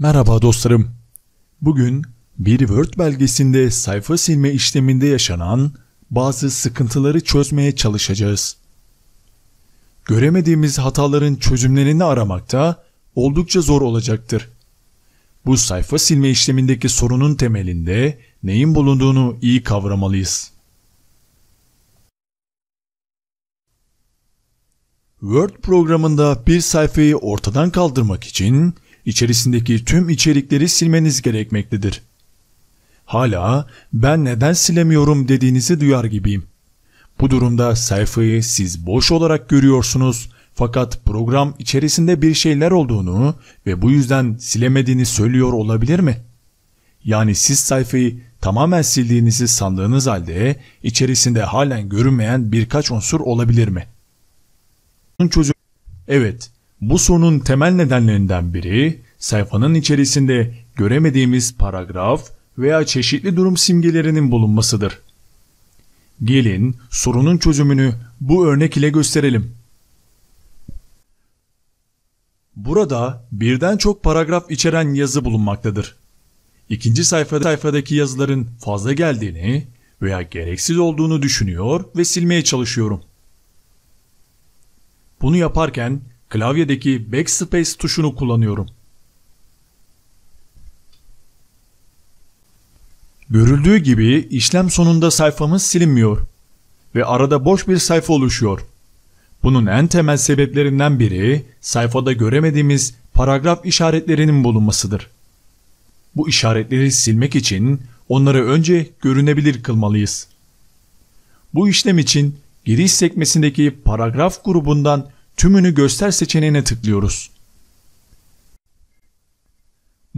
Merhaba dostlarım. Bugün bir Word belgesinde sayfa silme işleminde yaşanan bazı sıkıntıları çözmeye çalışacağız. Göremediğimiz hataların çözümlerini aramakta oldukça zor olacaktır. Bu sayfa silme işlemindeki sorunun temelinde neyin bulunduğunu iyi kavramalıyız. Word programında bir sayfayı ortadan kaldırmak için İçerisindeki tüm içerikleri silmeniz gerekmektedir. Hala ben neden silemiyorum dediğinizi duyar gibiyim. Bu durumda sayfayı siz boş olarak görüyorsunuz fakat program içerisinde bir şeyler olduğunu ve bu yüzden silemediğini söylüyor olabilir mi? Yani siz sayfayı tamamen sildiğinizi sandığınız halde içerisinde halen görünmeyen birkaç unsur olabilir mi? Evet, bu sorunun temel nedenlerinden biri sayfanın içerisinde göremediğimiz paragraf veya çeşitli durum simgelerinin bulunmasıdır. Gelin sorunun çözümünü bu örnek ile gösterelim. Burada birden çok paragraf içeren yazı bulunmaktadır. İkinci sayfada sayfadaki yazıların fazla geldiğini veya gereksiz olduğunu düşünüyor ve silmeye çalışıyorum. Bunu yaparken klavyedeki backspace tuşunu kullanıyorum. Görüldüğü gibi işlem sonunda sayfamız silinmiyor ve arada boş bir sayfa oluşuyor. Bunun en temel sebeplerinden biri sayfada göremediğimiz paragraf işaretlerinin bulunmasıdır. Bu işaretleri silmek için onları önce görünebilir kılmalıyız. Bu işlem için giriş sekmesindeki paragraf grubundan tümünü göster seçeneğine tıklıyoruz.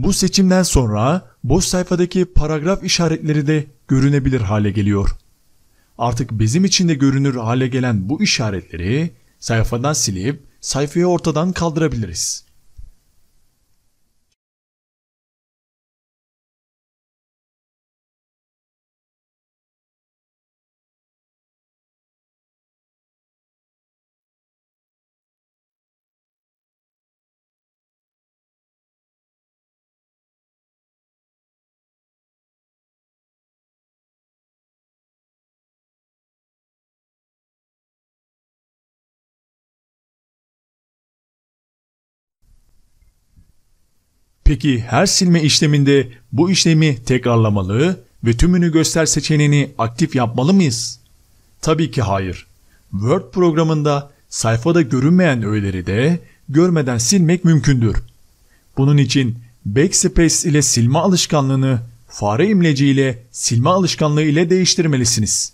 Bu seçimden sonra boş sayfadaki paragraf işaretleri de görünebilir hale geliyor. Artık bizim için de görünür hale gelen bu işaretleri sayfadan silip sayfayı ortadan kaldırabiliriz. Peki her silme işleminde bu işlemi tekrarlamalı ve tümünü göster seçeneğini aktif yapmalı mıyız? Tabii ki hayır. Word programında sayfada görünmeyen öğeleri de görmeden silmek mümkündür. Bunun için backspace ile silme alışkanlığını fare imleci ile silme alışkanlığı ile değiştirmelisiniz.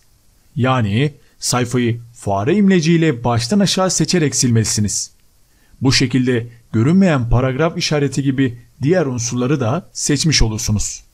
Yani sayfayı fare imleci ile baştan aşağı seçerek silmelisiniz. Bu şekilde görünmeyen paragraf işareti gibi diğer unsurları da seçmiş olursunuz.